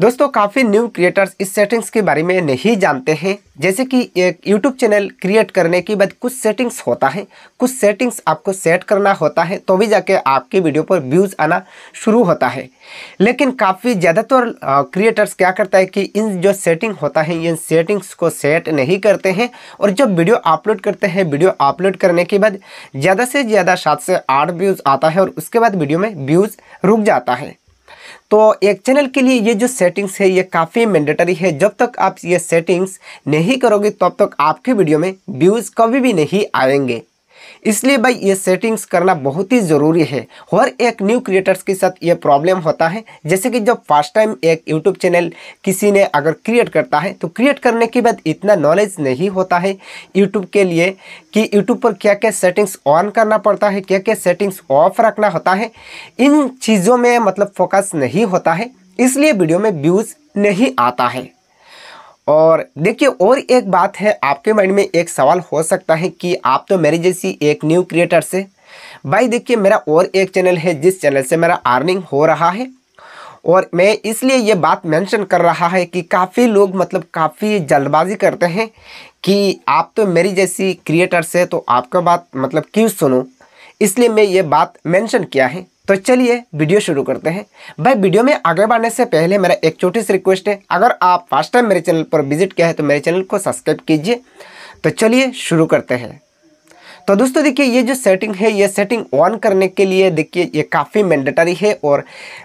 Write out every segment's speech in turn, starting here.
दोस्तों काफ़ी new creators इस सेटिंग्स के बारे में नहीं जानते हैं जैसे कि एक यूट्यूब चैनल क्रिएट करने के बाद कुछ सेटिंग्स होता है कुछ सेटिंग्स आपको सेट करना होता है तो भी जाके आपके वीडियो पर व्यूज़ आना शुरू होता है लेकिन काफ़ी ज़्यादातर क्रिएटर्स क्या करता है कि इन जो सेटिंग होता है इन सेटिंग्स को सेट नहीं करते हैं और जब वीडियो अपलोड करते हैं वीडियो अपलोड करने के बाद ज़्यादा से ज़्यादा सात से आठ व्यूज़ आता है और उसके बाद वीडियो में व्यूज़ रुक जाता है तो एक चैनल के लिए ये जो सेटिंग्स है ये काफ़ी मैंडेटरी है जब तक आप ये सेटिंग्स नहीं करोगे तब तक आपके वीडियो में व्यूज़ कभी भी नहीं आएंगे इसलिए भाई ये सेटिंग्स करना बहुत ही ज़रूरी है हर एक न्यू क्रिएटर्स के साथ ये प्रॉब्लम होता है जैसे कि जब फर्स्ट टाइम एक यूट्यूब चैनल किसी ने अगर क्रिएट करता है तो क्रिएट करने के बाद इतना नॉलेज नहीं होता है यूट्यूब के लिए कि यूट्यूब पर क्या क्या सेटिंग्स ऑन करना पड़ता है क्या क्या सेटिंग्स ऑफ रखना होता है इन चीज़ों में मतलब फोकस नहीं होता है इसलिए वीडियो में व्यूज़ नहीं आता है और देखिए और एक बात है आपके माइंड में एक सवाल हो सकता है कि आप तो मेरी जैसी एक न्यू क्रिएटर से भाई देखिए मेरा और एक चैनल है जिस चैनल से मेरा अर्निंग हो रहा है और मैं इसलिए ये बात मेंशन कर रहा है कि काफ़ी लोग मतलब काफ़ी जल्दबाजी करते हैं कि आप तो मेरी जैसी क्रिएटर से तो आपका बात मतलब क्यों सुनो इसलिए मैं ये बात मेंशन किया है तो चलिए वीडियो शुरू करते हैं भाई वीडियो में आगे बढ़ने से पहले मेरा एक छोटी सी रिक्वेस्ट है अगर आप फर्स्ट टाइम मेरे चैनल पर विजिट किया है तो मेरे चैनल को सब्सक्राइब कीजिए तो चलिए शुरू करते हैं तो दोस्तों देखिए ये जो सेटिंग है ये सेटिंग ऑन करने के लिए देखिए ये काफ़ी मैंडेटरी है और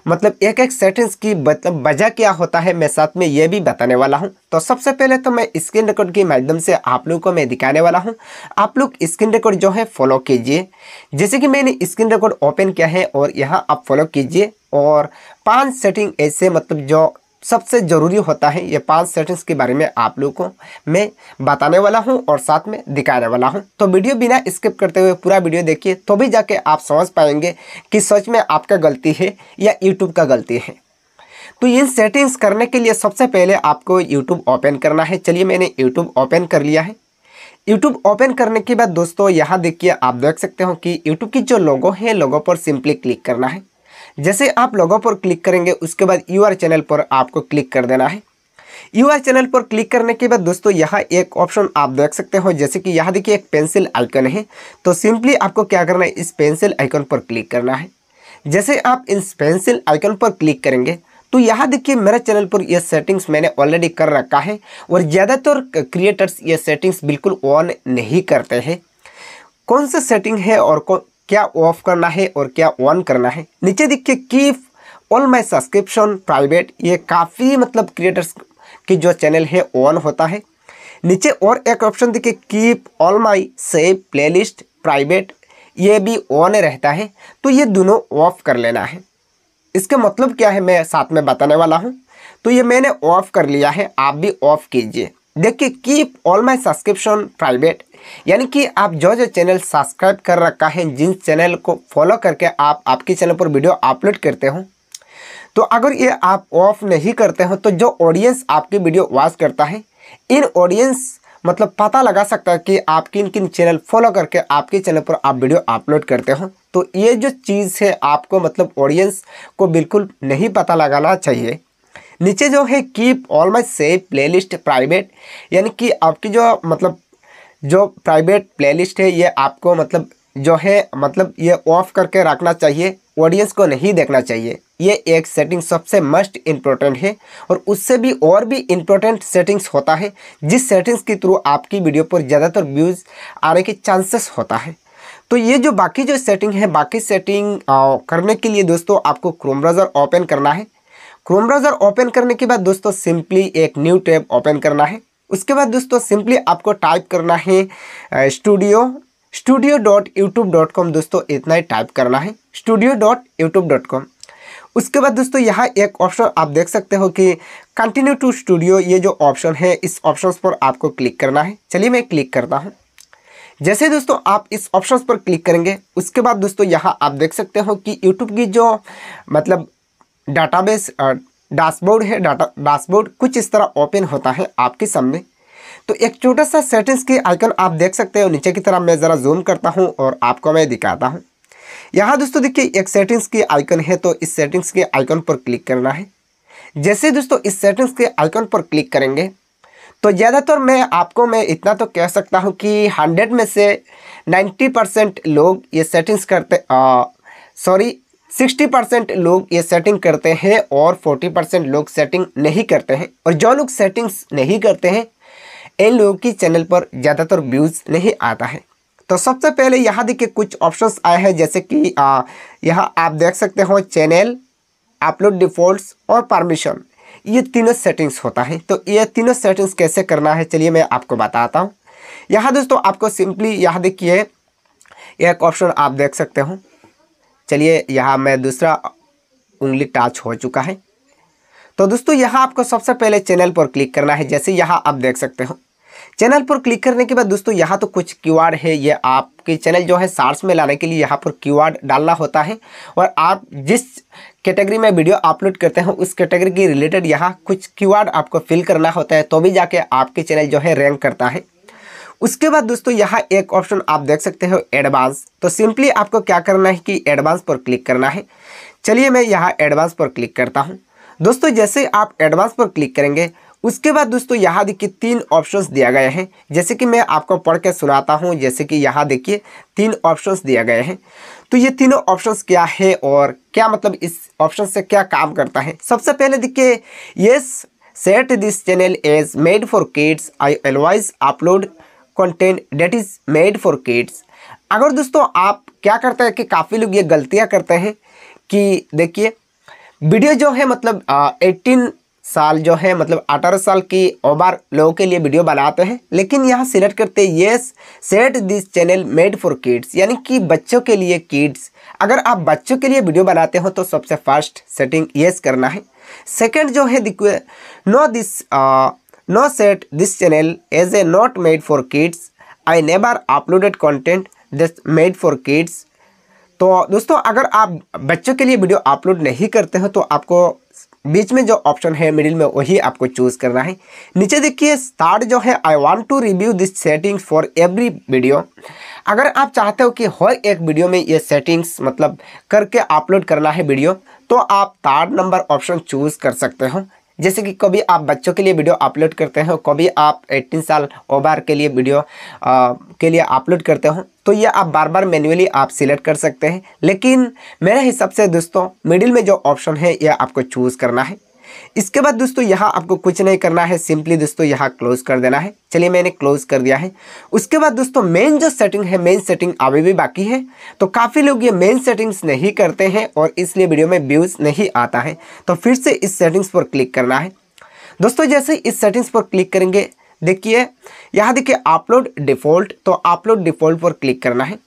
मतलब एक एक सेटिंग्स की मतलब वजह क्या होता है मैं साथ में ये भी बताने वाला हूँ तो सबसे पहले तो मैं स्क्रीन रिकॉर्ड के माध्यम से आप लोगों को मैं दिखाने वाला हूँ आप लोग स्क्रीन रिकॉर्ड जो है फॉलो कीजिए जैसे कि मैंने स्क्रीन रिकॉर्ड ओपन किया है और यहाँ आप फॉलो कीजिए और पांच सेटिंग ऐसे मतलब जो सबसे ज़रूरी होता है ये पांच सेटिंग्स के बारे में आप लोगों को मैं बताने वाला हूँ और साथ में दिखाने वाला हूँ तो वीडियो बिना स्किप करते हुए पूरा वीडियो देखिए तो भी जाके आप समझ पाएंगे कि सच में आपका गलती है या यूट्यूब का गलती है तो इन सेटिंग्स करने के लिए सबसे पहले आपको यूट्यूब ओपन करना है चलिए मैंने यूट्यूब ओपन कर लिया है यूट्यूब ओपन करने के बाद दोस्तों यहाँ देखिए आप देख सकते हो कि यूट्यूब की जो लोगो है लोगों पर सिंपली क्लिक करना है जैसे आप लोगों पर क्लिक करेंगे उसके बाद आर चैनल पर आपको क्लिक कर देना है आर चैनल पर क्लिक करने के बाद दोस्तों यहाँ एक ऑप्शन आप देख सकते हो जैसे कि यहाँ देखिए एक पेंसिल आइकन है तो सिंपली आपको क्या करना है इस पेंसिल आइकन पर क्लिक करना है जैसे आप इस पेंसिल आइकन पर क्लिक करेंगे तो यहाँ देखिए मेरे चैनल पर यह सेटिंग्स मैंने ऑलरेडी कर रखा है और ज़्यादातर क्रिएटर्स ये सेटिंग्स बिल्कुल ऑन नहीं करते हैं कौन सा सेटिंग है और क्या ऑफ करना है और क्या ऑन करना है नीचे देखिए keep all my subscription private ये काफ़ी मतलब क्रिएटर्स की जो चैनल है ऑन होता है नीचे और एक ऑप्शन देखिए keep all my save playlist private ये भी ऑन रहता है तो ये दोनों ऑफ कर लेना है इसका मतलब क्या है मैं साथ में बताने वाला हूँ तो ये मैंने ऑफ कर लिया है आप भी ऑफ कीजिए देखिए keep all my subscription private यानी कि आप जो जो चैनल सब्सक्राइब कर रखा है जिन चैनल को फॉलो करके आप आपके चैनल पर वीडियो अपलोड करते हो तो अगर ये आप ऑफ नहीं करते हो तो जो ऑडियंस आपकी वीडियो वॉच करता है इन ऑडियंस मतलब पता लगा सकता है कि आप किन किन चैनल फॉलो करके आपके चैनल पर आप वीडियो अपलोड करते हो तो ये जो चीज़ है आपको मतलब ऑडियंस को बिल्कुल नहीं पता लगाना चाहिए नीचे जो है keep all my save playlist private यानी कि आपकी जो मतलब जो प्राइवेट प्लेलिस्ट है ये आपको मतलब जो है मतलब ये ऑफ करके रखना चाहिए ऑडियंस को नहीं देखना चाहिए ये एक सेटिंग सबसे मस्ट इम्पोर्टेंट है और उससे भी और भी इम्पोर्टेंट सेटिंग्स होता है जिस सेटिंग्स के थ्रू आपकी वीडियो पर ज़्यादातर व्यूज़ आने के चांसेस होता है तो ये जो बाकी जो सेटिंग है बाकी सेटिंग आ, करने के लिए दोस्तों आपको क्रोम ब्राउज़र ओपन करना है क्रोम ब्राउज़र ओपन करने के बाद दोस्तों सिंपली एक न्यू टैब ओपन करना है उसके बाद दोस्तों सिंपली आपको टाइप करना है studio studio dot YouTube dot com दोस्तों इतना ही टाइप करना है studio dot YouTube dot com उसके बाद दोस्तों यहाँ एक ऑप्शन आप देख सकते हो कि कंटिन्यू टू स्टूडियो ये जो ऑप्शन है इस ऑप्शन पर आपको क्लिक करना है चलिए मैं क्लिक करता हूँ जैसे दोस्तों आप इस ऑप्शन पर क्लिक करेंगे उसके बाद दोस्तों यहाँ आप देख सकते हो कि यूट्यूब की जो मतलब डाटाबेस डैशबोर्ड है डाटा डैशबोर्ड कुछ इस तरह ओपन होता है आपके सामने तो एक छोटा सा सेटिंग्स के आइकन आप देख सकते हो नीचे की तरफ मैं ज़रा जूम करता हूँ और आपको मैं दिखाता हूँ यहाँ दोस्तों देखिए एक सेटिंग्स के आइकन है तो इस सेटिंग्स के आइकन पर क्लिक करना है जैसे दोस्तों इस सेटिंग्स के आइकन पर क्लिक करेंगे तो ज़्यादातर मैं आपको मैं इतना तो कह सकता हूँ कि हंड्रेड में से नाइन्टी परसेंट लोग ये सेटिंग्स करते सॉरी सिक्सटी परसेंट लोग ये सेटिंग करते हैं और फोर्टी परसेंट लोग सेटिंग नहीं करते हैं और जो लोग सेटिंग्स नहीं करते हैं इन लोगों की चैनल पर ज़्यादातर व्यूज़ नहीं आता है तो सबसे पहले यहाँ देखिए कुछ ऑप्शंस आए हैं जैसे कि यहाँ आप देख सकते हो चैनल अपलोड डिफ़ॉल्ट्स और परमिशन ये तीनों सेटिंग्स होता है तो ये तीनों सेटिंग्स कैसे करना है चलिए मैं आपको बताता हूँ यहाँ दोस्तों आपको सिंपली यहाँ देखिए एक ऑप्शन आप देख सकते हो चलिए यहाँ मैं दूसरा उंगली टच हो चुका है तो दोस्तों यहाँ आपको सबसे पहले चैनल पर क्लिक करना है जैसे यहाँ आप देख सकते हो चैनल पर क्लिक करने के बाद दोस्तों यहाँ तो कुछ क्यूआर है ये आपके चैनल जो है सार्स में लाने के लिए यहाँ पर क्यूआर डालना होता है और आप जिस कैटेगरी में वीडियो अपलोड करते हैं उस कैटेगरी के रिलेटेड यहाँ कुछ क्यूआर आपको फिल करना होता है तो भी जाके आपके चैनल जो है रैंक करता है उसके बाद दोस्तों यहाँ एक ऑप्शन आप देख सकते हो एडवांस तो सिंपली आपको क्या करना है कि एडवांस पर क्लिक करना है चलिए मैं यहाँ एडवांस पर क्लिक करता हूँ दोस्तों जैसे आप एडवांस पर क्लिक करेंगे उसके बाद दोस्तों यहाँ देखिए तीन ऑप्शंस दिया गया है जैसे कि मैं आपको पढ़ के सुनाता हूँ जैसे कि यहाँ देखिए तीन ऑप्शंस दिया गया है तो ये तीनों ऑप्शंस क्या है और क्या मतलब इस ऑप्शन से क्या काम करता है सबसे पहले देखिए yes set this channel as made for kids I always upload content that is made for kids अगर दोस्तों आप क्या करते हैं कि काफ़ी लोग ये गलतियाँ करते हैं कि देखिए वीडियो जो है मतलब एट्टीन साल जो है मतलब अठारह साल की ओबार लोगों के लिए वीडियो बनाते हैं लेकिन यहाँ सिलेक्ट करते yes set this channel made for kids यानी कि बच्चों के लिए किड्स अगर आप बच्चों के लिए वीडियो बनाते हो तो सबसे फर्स्ट सेटिंग येस करना है सेकंड जो है दिक्वे no this No set this channel as a not made for kids. I never uploaded content that's made for kids. तो दोस्तों अगर आप बच्चों के लिए वीडियो अपलोड नहीं करते हो तो आपको बीच में जो ऑप्शन है मिडिल में वही आपको चूज़ करना है नीचे देखिए स्टार्ट जो है I want to review this settings for every video अगर आप चाहते हो कि हर एक वीडियो में ये सेटिंग्स मतलब करके अपलोड करना है वीडियो तो आप थर्ड नंबर ऑप्शन चूज़ कर सकते हो जैसे कि कभी आप बच्चों के लिए वीडियो अपलोड करते हो कभी आप 18 साल ओवर के लिए वीडियो आ, के लिए अपलोड करते हो तो ये आप बार बार मैन्युअली आप सिलेक्ट कर सकते हैं लेकिन मेरे हिसाब से दोस्तों मिडिल में जो ऑप्शन है यह आपको चूज़ करना है इसके बाद दोस्तों यहाँ आपको कुछ नहीं करना है सिंपली दोस्तों यहाँ क्लोज कर देना है चलिए मैंने क्लोज कर दिया है उसके बाद दोस्तों मेन जो सेटिंग है मेन सेटिंग अभी भी बाकी है तो काफ़ी लोग ये मेन सेटिंग्स नहीं करते हैं और इसलिए वीडियो में व्यूज़ नहीं आता है तो फिर से इस सेटिंग्स पर क्लिक करना है दोस्तों जैसे इस सेटिंग्स पर क्लिक करेंगे देखिए यहाँ देखिए अपलोड डिफ़ॉल्ट तो अपलोड डिफ़ॉल्ट पर क्लिक करना है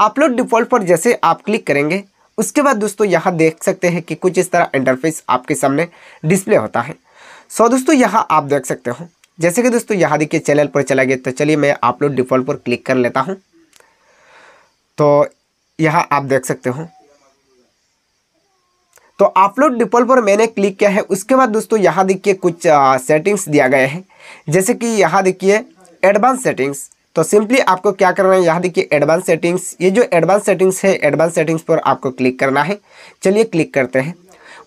अपलोड डिफ़ॉल्ट पर जैसे आप क्लिक करेंगे उसके बाद दोस्तों यहाँ देख सकते हैं कि कुछ इस तरह इंटरफेस आपके सामने डिस्प्ले होता है सो दोस्तों यहाँ आप देख सकते हो जैसे कि दोस्तों यहाँ देखिए चैनल पर चला गया तो चलिए मैं आप लोग डिफ़ॉल्ट पर क्लिक कर लेता हूँ तो यहाँ आप देख सकते हो तो अपलोड डिफॉल्ट पर मैंने क्लिक किया है उसके बाद दोस्तों यहाँ देखिए कुछ आ, सेटिंग्स दिया गया है जैसे कि यहाँ देखिए एडवांस सेटिंग्स तो सिंपली आपको क्या करना है यहाँ देखिए एडवांस सेटिंग्स ये जो एडवांस सेटिंग्स है एडवांस सेटिंग्स पर आपको क्लिक करना है चलिए क्लिक करते हैं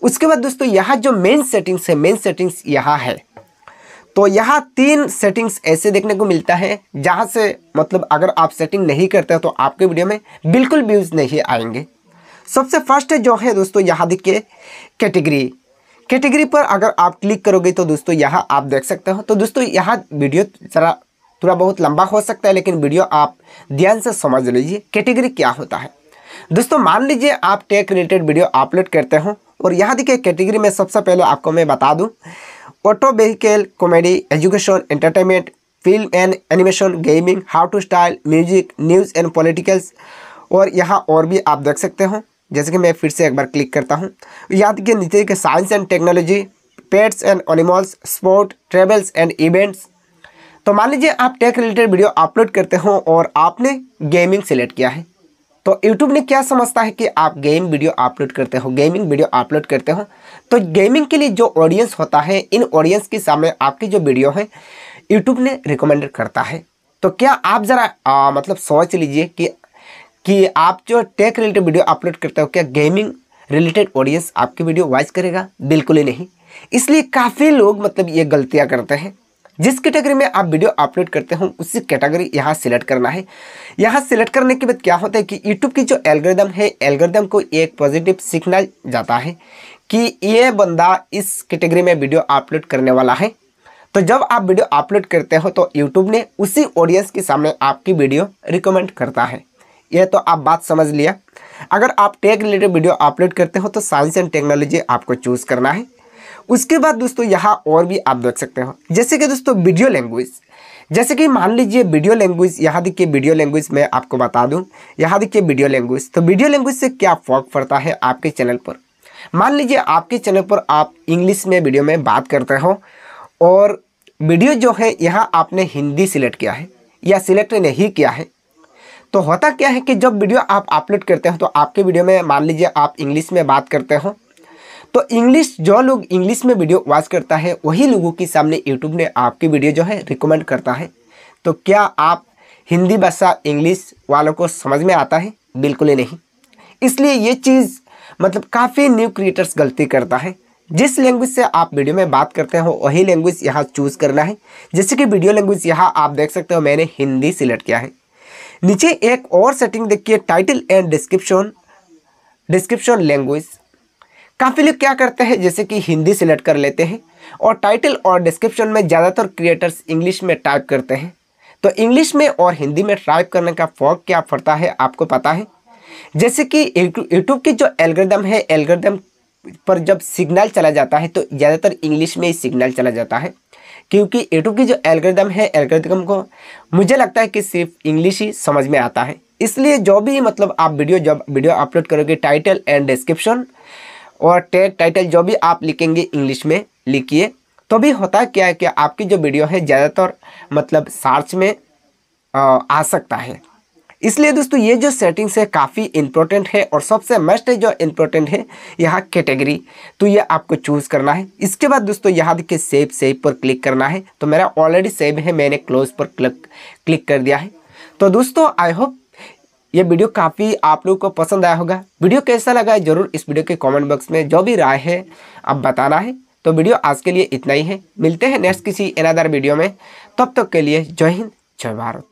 उसके बाद दोस्तों यहाँ जो मेन सेटिंग्स है मेन सेटिंग्स यहाँ है तो यहाँ तीन सेटिंग्स ऐसे देखने को मिलता है जहाँ से मतलब अगर आप सेटिंग नहीं करते हो तो आपके वीडियो में बिल्कुल व्यूज़ नहीं आएंगे सबसे फर्स्ट जो है दोस्तों यहाँ देखिए कैटेगरी कैटेगरी पर अगर आप क्लिक करोगे तो दोस्तों यहाँ आप देख सकते हो तो दोस्तों यहाँ वीडियो ज़रा थोड़ा बहुत लंबा हो सकता है लेकिन वीडियो आप ध्यान से समझ लीजिए कैटेगरी क्या होता है दोस्तों मान लीजिए आप टेक रिलेटेड वीडियो अपलोड करते हो और यहाँ देखिए कैटेगरी में सबसे पहले आपको मैं बता दूँ auto vehicle comedy education entertainment film and animation gaming how to style music news and politicals और यहाँ और भी आप देख सकते हो जैसे कि मैं फिर से एक बार क्लिक करता हूँ यहाँ देखिए नीचे के science and technology pets and animals sport travels and events तो मान लीजिए आप टेक रिलेटेड वीडियो अपलोड करते हो और आपने गेमिंग सेलेक्ट किया है तो यूट्यूब ने क्या समझता है कि आप गेम वीडियो अपलोड करते हो गेमिंग वीडियो अपलोड करते हो तो गेमिंग के लिए जो ऑडियंस होता है इन ऑडियंस के सामने आपकी जो वीडियो है यूट्यूब ने रिकमेंडेड करता है तो क्या आप ज़रा मतलब सोच लीजिए कि कि आप जो टेक रिलेटेड वीडियो अपलोड करते हो क्या गेमिंग रिलेटेड ऑडियंस आपकी वीडियो वॉच करेगा बिल्कुल ही नहीं इसलिए काफ़ी लोग मतलब ये गलतियाँ करते हैं जिस कैटेगरी में आप वीडियो अपलोड करते हो उसी कैटेगरी यहाँ सिलेक्ट करना है यहाँ सिलेक्ट करने के बाद क्या होता है कि यूट्यूब की जो एल्गोरिदम है एल्गोरिदम को एक पॉजिटिव सिग्नल जाता है कि ये बंदा इस कैटेगरी में वीडियो अपलोड करने वाला है तो जब आप वीडियो अपलोड करते हो तो यूट्यूब ने उसी ऑडियंस के सामने आपकी वीडियो रिकमेंड करता है यह तो आप बात समझ लिया अगर आप टेक रिलेटेड वीडियो अपलोड करते हो तो साइंस एंड टेक्नोलॉजी आपको चूज़ करना है उसके बाद दोस्तों यहाँ और भी आप देख सकते हो जैसे कि दोस्तों वीडियो लैंग्वेज जैसे कि मान लीजिए वीडियो लैंग्वेज यहाँ देखिए वीडियो लैंग्वेज मैं आपको बता दूँ यहाँ देखिए वीडियो लैंग्वेज तो वीडियो लैंग्वेज से क्या फ़र्क पड़ता है आपके चैनल पर मान लीजिए आपके चैनल पर आप इंग्लिश में वीडियो में बात करते हो और वीडियो जो है यहाँ आपने हिंदी सिलेक्ट किया है या सिलेक्ट नहीं किया है तो होता क्या है कि जब वीडियो आप अपलोड करते हो तो आपके वीडियो में मान लीजिए आप इंग्लिश में बात करते हो तो इंग्लिश जो लोग इंग्लिश में वीडियो वॉच करता है वही लोगों के सामने यूट्यूब ने आपकी वीडियो जो है रिकमेंड करता है तो क्या आप हिंदी भाषा इंग्लिश वालों को समझ में आता है बिल्कुल ही नहीं इसलिए ये चीज़ मतलब काफ़ी न्यू क्रिएटर्स गलती करता है जिस लैंग्वेज से आप वीडियो में बात करते हो वही लैंग्वेज यहाँ चूज़ करना है जैसे कि वीडियो लैंग्वेज यहाँ आप देख सकते हो मैंने हिंदी सिलेक्ट किया है नीचे एक और सेटिंग देखिए title and description description language काफ़ी लोग क्या करते हैं जैसे कि हिंदी सेलेक्ट कर लेते हैं और टाइटल और डिस्क्रिप्शन में ज़्यादातर क्रिएटर्स इंग्लिश में टाइप करते हैं तो इंग्लिश में और हिंदी में टाइप करने का फर्क क्या पड़ता है आपको पता है जैसे कि यूट्यूब की जो एल्गोरिदम है एल्गोरिदम पर जब सिग्नल चला जाता है तो ज़्यादातर इंग्लिश में ही सिग्नल चला जाता है क्योंकि यूट्यूब की जो एल्गोरिदम है एल्गोरिदम को मुझे लगता है कि सिर्फ इंग्लिश ही समझ में आता है इसलिए जो भी मतलब आप वीडियो जब वीडियो अपलोड करोगे टाइटल एंड डिस्क्रिप्शन और टैग टाइटल जो भी आप लिखेंगे इंग्लिश में लिखिए तो भी होता क्या है कि आपकी जो वीडियो है ज़्यादातर मतलब सर्च में आ सकता है इसलिए दोस्तों ये जो सेटिंग्स है काफ़ी इम्पोर्टेंट है और सबसे मस्ट है जो इम्पोर्टेंट है यहाँ कैटेगरी तो ये आपको चूज़ करना है इसके बाद दोस्तों यहाँ देखिए सेव सेव पर क्लिक करना है तो मेरा ऑलरेडी सेव है मैंने क्लोज पर क्लिक क्लिक कर दिया है तो दोस्तों आई होप ये वीडियो काफ़ी आप लोगों को पसंद आया होगा वीडियो कैसा लगा है जरूर इस वीडियो के कमेंट बॉक्स में जो भी राय है आप बताना है तो वीडियो आज के लिए इतना ही है मिलते हैं नेक्स्ट किसी एनादार वीडियो में तब तक के लिए जय हिंद जय भारत